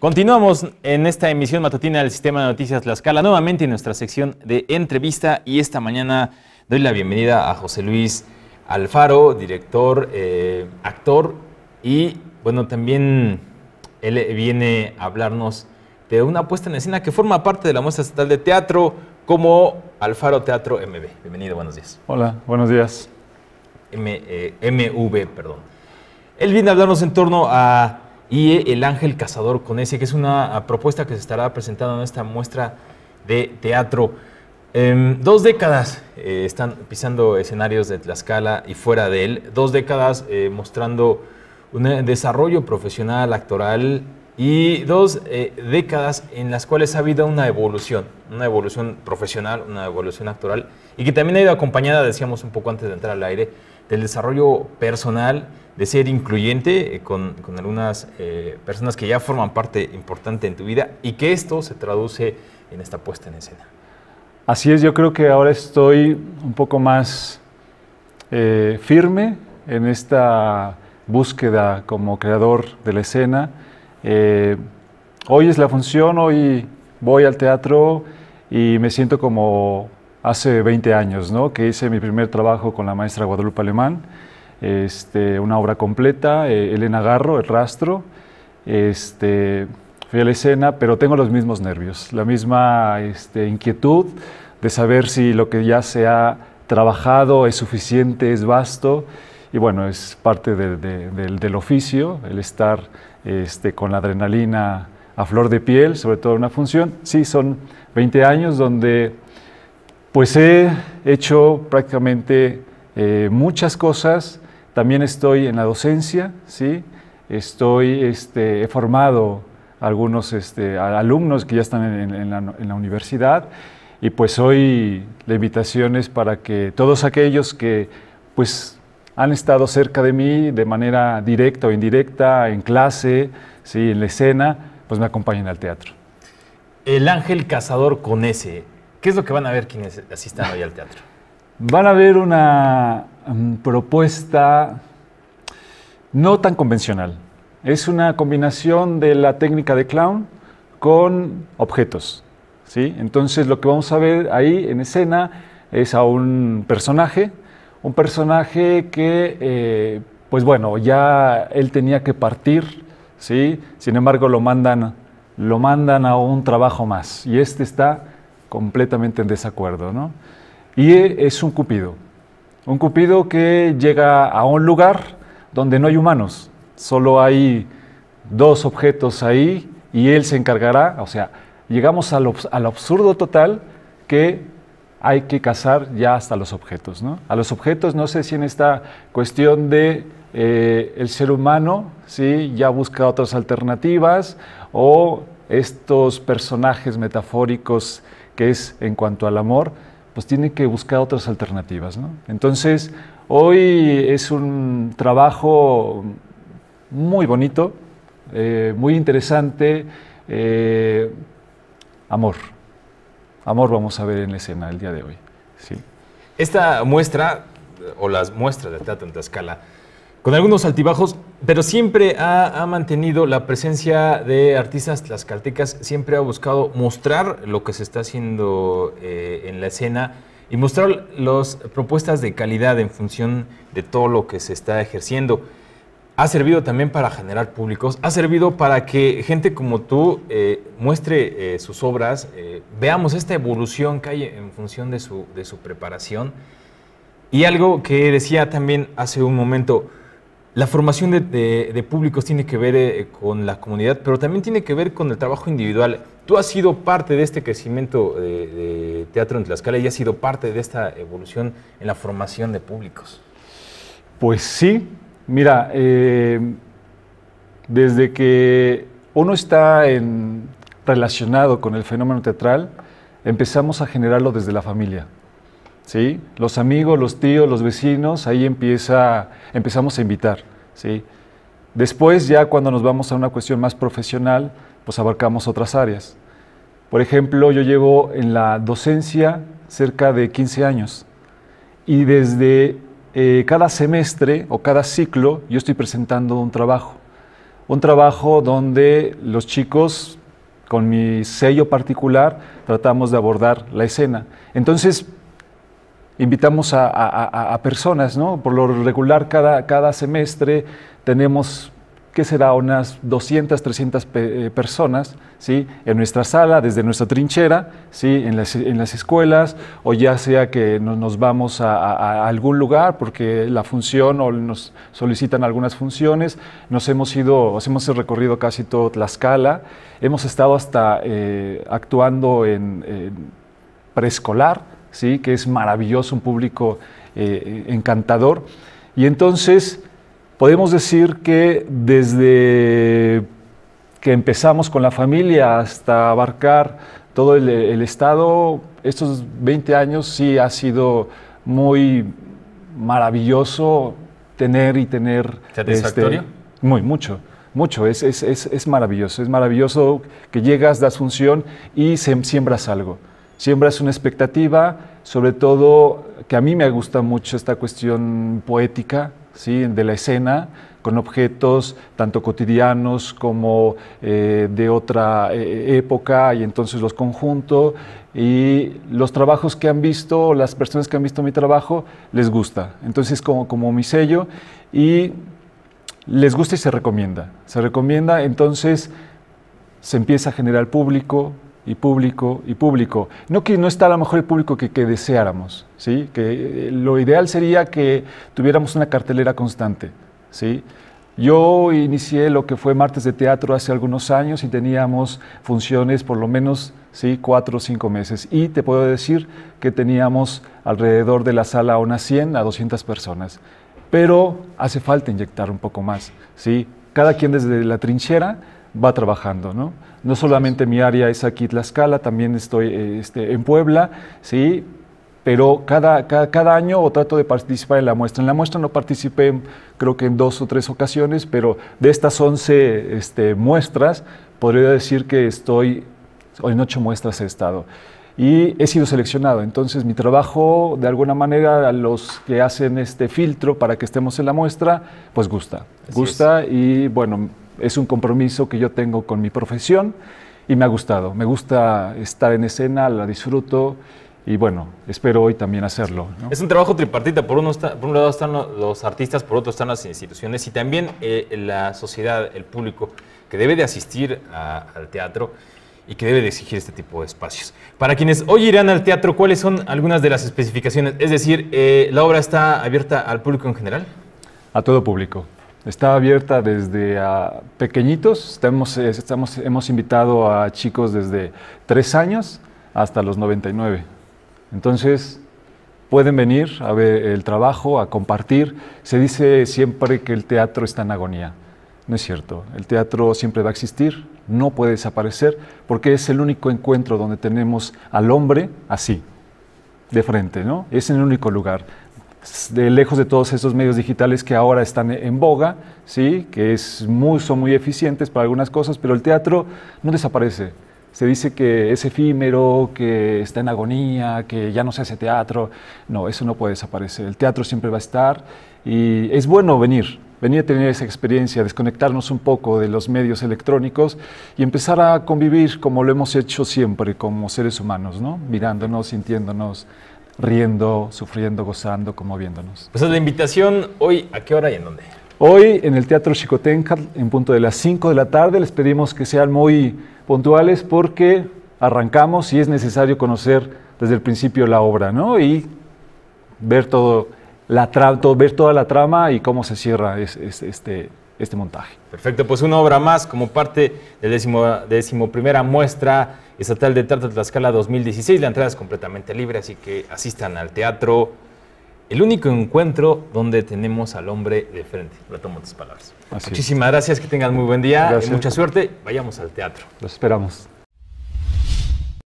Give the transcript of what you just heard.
Continuamos en esta emisión matutina del Sistema de Noticias La Escala nuevamente en nuestra sección de entrevista y esta mañana doy la bienvenida a José Luis Alfaro, director, eh, actor y bueno, también él viene a hablarnos de una puesta en escena que forma parte de la muestra estatal de teatro como Alfaro Teatro MB. Bienvenido, buenos días. Hola, buenos días. MV, eh, perdón. Él viene a hablarnos en torno a y El Ángel Cazador con ese, que es una propuesta que se estará presentando en esta muestra de teatro. Em, dos décadas eh, están pisando escenarios de Tlaxcala y fuera de él, dos décadas eh, mostrando un eh, desarrollo profesional, actoral y dos décadas en las cuales ha habido una evolución, una evolución profesional, una evolución actoral y que también ha ido acompañada, decíamos un poco antes de entrar al aire, del desarrollo personal, de ser incluyente eh, con, algunas eh, personas que ya forman parte importante en tu vida y que esto se traduce en esta puesta en escena. Así es, yo creo que ahora estoy un poco más eh, firme en esta búsqueda como creador de la escena. hoy es la función, hoy voy al teatro y me siento como hace 20 años, ¿no? que hice mi primer trabajo con la maestra Guadalupe Alemán, este, una obra completa, eh, Elena Garro, El Rastro. Este, fui a la escena, pero tengo los mismos nervios, la misma este, inquietud de saber si lo que ya se ha trabajado es suficiente, es vasto. Y bueno, es parte del oficio, el estar este, con la adrenalina a flor de piel, sobre todo en una función. Sí, son 20 años donde pues he hecho prácticamente eh, muchas cosas. También estoy en la docencia, ¿sí? Estoy, este, he formado algunos este, alumnos que ya están en, la, universidad y pues hoy la invitación es para que todos aquellos que pues han estado cerca de mí de manera directa o indirecta, en clase, ¿sí? en la escena, pues me acompañen al teatro. El ángel cazador con ese, ¿Qué es lo que van a ver quienes asistan hoy al teatro? Van a ver una mm, propuesta no tan convencional. Es una combinación de la técnica de clown con objetos. ¿sí? Entonces lo que vamos a ver ahí en escena es a un personaje, un personaje que, eh, pues bueno, ya él tenía que partir, ¿sí? sin embargo lo mandan, lo mandan a un trabajo más y este está completamente en desacuerdo, ¿no? Y es un cupido, un cupido que llega a un lugar donde no hay humanos, solo hay dos objetos ahí y él se encargará, o sea, llegamos al, absurdo total que hay que cazar ya hasta los objetos, ¿no? A los objetos, no sé si en esta cuestión de eh, el ser humano, ¿sí? Ya busca otras alternativas o estos personajes metafóricos que es en cuanto al amor, pues tiene que buscar otras alternativas. Entonces, hoy es un trabajo muy bonito, eh, muy interesante. Eh, amor. Amor vamos a ver en la escena el día de hoy. Sí. Esta muestra, o las muestras de Teatro en Tlaxcala, con algunos altibajos, pero siempre ha, mantenido la presencia de artistas tlaxcaltecas, siempre ha buscado mostrar lo que se está haciendo eh, en la escena y mostrar las propuestas de calidad en función de todo lo que se está ejerciendo. Ha servido también para generar públicos, ha servido para que gente como tú eh, muestre eh, sus obras, veamos esta evolución que hay en función de su, de su preparación. Y algo que decía también hace un momento, la formación de, públicos tiene que ver eh, con la comunidad, pero también tiene que ver con el trabajo individual. Tú has sido parte de este crecimiento de, teatro en Tlaxcala y has sido parte de esta evolución en la formación de públicos. Pues sí, mira, eh, desde que uno está relacionado con el fenómeno teatral, empezamos a generarlo desde la familia. ¿sí? Los amigos, los tíos, los vecinos, ahí empieza, empezamos a invitar, ¿sí? Después ya cuando nos vamos a una cuestión más profesional, pues abarcamos otras áreas. Por ejemplo, yo llevo en la docencia cerca de 15 años y desde eh, cada semestre o cada ciclo yo estoy presentando un trabajo. Un trabajo donde los chicos, con mi sello particular, tratamos de abordar la escena. Entonces, invitamos a, personas, ¿no? Por lo regular, cada, semestre tenemos ¿qué será? Unas 200, 300 eh, personas, ¿sí? En nuestra sala, desde nuestra trinchera, ¿sí? En las, escuelas, o ya sea que nos, vamos a, algún lugar porque la función o nos solicitan algunas funciones, nos hemos ido, hemos recorrido casi toda la escala, hemos estado hasta eh, actuando en preescolar, ¿sí? que es maravilloso, un público eh, eh, encantador. Y entonces podemos decir que desde que empezamos con la familia hasta abarcar todo el, Estado, estos 20 años sí ha sido muy maravilloso tener y tener... ¿Satisfactorio? Este, muy, mucho, mucho. Es, es, es, es, maravilloso. Es maravilloso que llegas, das función y se, siembras algo es una expectativa, sobre todo que a mí me gusta mucho esta cuestión poética, ¿sí? de la escena, con objetos tanto cotidianos como eh, de otra eh, época, y entonces los conjuntos, Y los trabajos que han visto, las personas que han visto mi trabajo, les gusta. Entonces, como, como mi sello, y les gusta y se recomienda. Se recomienda, entonces se empieza a generar público, y público y público. No que no está a lo mejor el público que, deseáramos, ¿sí? Que eh, lo ideal sería que tuviéramos una cartelera constante, ¿sí? Yo inicié lo que fue martes de teatro hace algunos años y teníamos funciones por lo menos ¿sí? cuatro o cinco meses. Y te puedo decir que teníamos alrededor de la sala una 100 a 200 personas. Pero hace falta inyectar un poco más. ¿sí? Cada quien desde la trinchera va trabajando, ¿no? No solamente mi área es aquí Tlaxcala, también estoy eh, este, en Puebla, ¿sí? Pero cada, cada, año trato de participar en la muestra. En la muestra no participé, creo que en dos o tres ocasiones, pero de estas 11 este, muestras, podría decir que estoy, en ocho muestras he estado y he sido seleccionado. Entonces mi trabajo, de alguna manera, a los que hacen este filtro para que estemos en la muestra, pues gusta. gusta y bueno, es un compromiso que yo tengo con mi profesión y me ha gustado. Me gusta estar en escena, la disfruto y bueno, espero hoy también hacerlo. Es un trabajo tripartita, por, uno un lado están los artistas, por otro están las instituciones y también eh, la sociedad, el público, que debe de asistir al teatro y que debe de exigir este tipo de espacios. Para quienes hoy irán al teatro, ¿cuáles son algunas de las especificaciones? Es decir, eh, ¿la obra está abierta al público en general? A todo público. Está abierta desde ah, pequeñitos, estamos, estamos, hemos invitado a chicos desde tres años hasta los 99. Entonces, pueden venir a ver el trabajo, a compartir. Se dice siempre que el teatro está en agonía. No es cierto, el teatro siempre va a existir, no puede desaparecer, porque es el único encuentro donde tenemos al hombre así, de frente, ¿no? Es el único lugar de lejos de todos esos medios digitales que ahora están en boga, ¿sí? que es muy, son muy eficientes para algunas cosas, pero el teatro no desaparece. Se dice que es efímero, que está en agonía, que ya no se hace teatro. No, eso no puede desaparecer. El teatro siempre va a estar y es bueno venir, venir a tener esa experiencia, desconectarnos un poco de los medios electrónicos y empezar a convivir como lo hemos hecho siempre como seres humanos, ¿no? mirándonos, sintiéndonos, riendo, sufriendo, gozando, conmoviéndonos. Pues es la invitación hoy, ¿a qué hora y en dónde? Hoy en el Teatro Chicotencat, en punto de las 5 de la tarde, les pedimos que sean muy puntuales porque arrancamos y es necesario conocer desde el principio la obra, ¿no? Y ver todo la ver toda la trama y cómo se cierra es, este, este montaje. Perfecto, pues una obra más como parte de la decimoprimera primera muestra estatal de Teatro Tlaxcala 2016. La entrada es completamente libre, así que asistan al teatro. El único encuentro donde tenemos al hombre de frente. tomo tus palabras. Muchísimas gracias, que tengan muy buen día mucha suerte. Vayamos al teatro. Los esperamos.